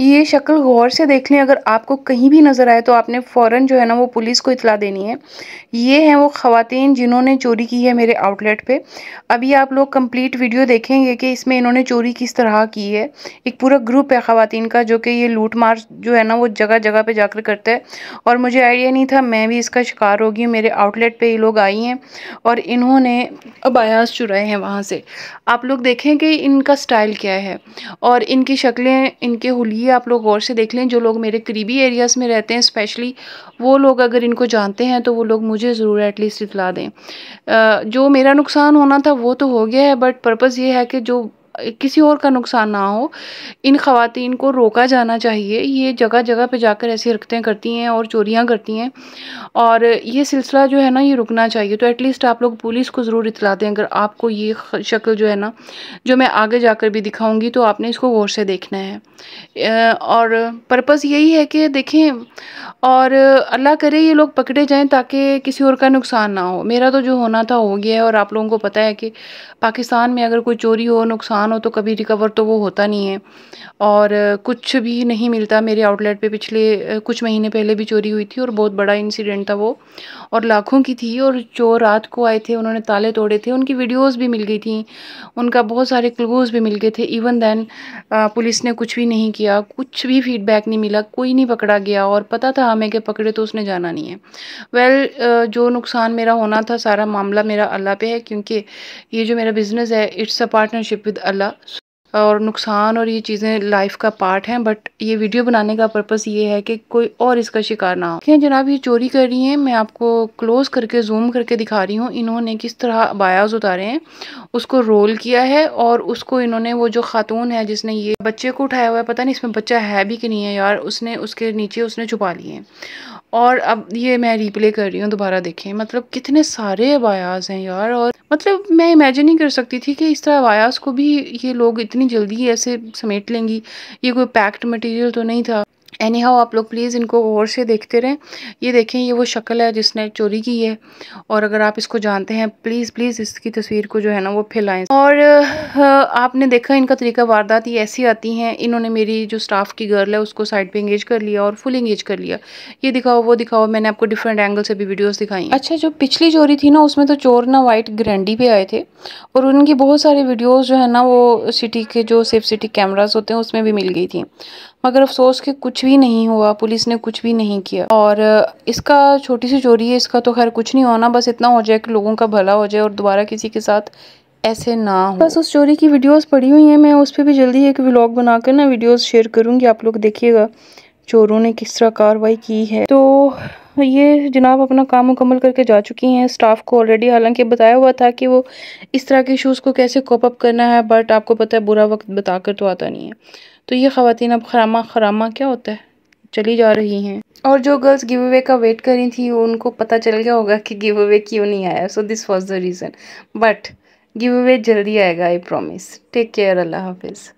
ये शक्ल गौर से देख लें अगर आपको कहीं भी नज़र आए तो आपने फ़ौरन जो है ना वो पुलिस को इतला देनी है ये हैं वो ख़वातीन जिन्होंने चोरी की है मेरे आउटलेट पे अभी आप लोग कंप्लीट वीडियो देखेंगे कि इसमें इन्होंने चोरी किस तरह की है एक पूरा ग्रुप है ख़वातीन का जो कि ये लूट मार जो है ना वो जगह जगह पर जाकर करता है और मुझे आइडिया नहीं था मैं भी इसका शिकार होगी मेरे आउटलेट पर ये लोग आई हैं और इन्होंने अबायास चुराए हैं वहाँ से आप लोग देखें कि इनका स्टाइल क्या है और इनकी शक्लें इनके हुलिये ये आप लोग गौर से देख लें जो लोग मेरे करीबी एरियाज़ में रहते हैं स्पेशली वो लोग अगर इनको जानते हैं तो वो लोग मुझे ज़रूर एटलीस्ट इतला दें जो मेरा नुकसान होना था वो तो हो गया है बट पर्पज़ ये है कि जो किसी और का नुकसान ना हो इन ख़वातीन को रोका जाना चाहिए ये जगह जगह पे जाकर ऐसी हरकतें करती हैं और चोरियां करती हैं और ये सिलसिला जो है ना ये रुकना चाहिए तो एटलीस्ट आप लोग पुलिस को ज़रूर इतला दें अगर आपको ये शक्ल जो है ना जो मैं आगे जाकर भी दिखाऊंगी तो आपने इसको गौर से देखना है और पर्पज़ यही है कि देखें और अल्लाह करे ये लोग पकड़े जाएँ ताकि किसी और का नुकसान ना हो मेरा तो जो होना था हो गया है और आप लोगों को पता है कि पाकिस्तान में अगर कोई चोरी हो नुकसान नुकसान हो तो कभी रिकवर तो वो होता नहीं है और कुछ भी नहीं मिलता मेरे आउटलेट पे पिछले कुछ महीने पहले भी चोरी हुई थी और बहुत बड़ा इंसिडेंट था वो और लाखों की थी और चोर रात को आए थे उन्होंने ताले तोड़े थे उनकी वीडियोज भी मिल गई थी उनका बहुत सारे क्लूज भी मिल गए थे इवन देन पुलिस ने कुछ भी नहीं किया कुछ भी फीडबैक नहीं मिला कोई नहीं पकड़ा गया और पता था हमें कि पकड़े तो उसने जाना नहीं है वेल जो नुकसान मेरा होना था सारा मामला मेरा अल्लाह पे है क्योंकि ये जो मेरा बिज़नेस है it's a partnership with Allah और नुकसान और ये चीज़ें लाइफ का पार्ट हैं बट ये वीडियो बनाने का पर्पस ये है कि कोई और इसका शिकार ना हो क्या जनाब ये चोरी कर रही हैं मैं आपको क्लोज करके जूम करके दिखा रही हूँ इन्होंने किस तरह बायाज उतारे हैं उसको रोल किया है और उसको इन्होंने वो जो खातून है जिसने ये बच्चे को उठाया हुआ है पता नहीं इसमें बच्चा है भी कि नहीं है यार उसने उसके नीचे उसने छुपा लिए और अब ये मैं रीप्ले कर रही हूँ दोबारा देखें मतलब कितने सारे अबायास हैं यार और मतलब मैं इमेजिन नहीं कर सकती थी कि इस तरह अबायास को भी ये लोग इतनी जल्दी ऐसे समेट लेंगी ये कोई पैक्ड मटेरियल तो नहीं था एनी हाउ आप लोग प्लीज़ इनको गौर से देखते रहें ये देखें ये वो शक्ल है जिसने चोरी की है और अगर आप इसको जानते हैं प्लीज़ प्लीज़ इसकी तस्वीर को जो है ना वो फैलाएं और आपने देखा इनका तरीका वारदात ये ऐसी आती हैं इन्होंने मेरी जो स्टाफ की गर्ल है उसको साइड पर इंगेज कर लिया और फुल इंगेज कर लिया ये दिखाओ वो दिखाओ मैंने आपको डिफरेंट एंगल से भी वीडियोज़ दिखाई अच्छा जो पिछली चोरी थी ना उसमें तो चोर ना वाइट ग्रैंडी पे आए थे और उनकी बहुत सारी वीडियोज़ जो है ना वो सिटी के जो सेफ सिटी कैमराज होते हैं उसमें भी मिल गई थी मगर अफसोस कि कुछ भी नहीं हुआ पुलिस ने कुछ भी नहीं किया और इसका छोटी सी चोरी है इसका तो खैर कुछ नहीं होना बस इतना हो जाए कि लोगों का भला हो जाए और दोबारा किसी के साथ ऐसे ना हो बस उस चोरी की वीडियोस पड़ी हुई हैं मैं उस पर भी जल्दी एक व्लॉग बनाकर ना वीडियोस शेयर करूँगी आप लोग देखिएगा चोरों ने किस तरह कार्रवाई की है तो ये जनाब अपना काम मुकम्मल करके जा चुकी हैं स्टाफ को ऑलरेडी हालांकि बताया हुआ था कि वो इस तरह के इशूज़ को कैसे कॉपअप करना है बट आपको पता है बुरा वक्त बताकर तो आता नहीं है तो ये ख़वान अब खरामा खरामा क्या होता है चली जा रही हैं और जो गर्ल्स गिव अवे का वेट कर रही थी उनको पता चल गया होगा कि गिव अवे क्यों नहीं आया so this was the reason but giveaway जल्दी आएगा आई प्रॉमिस टेक केयर अल्लाह हाफिज़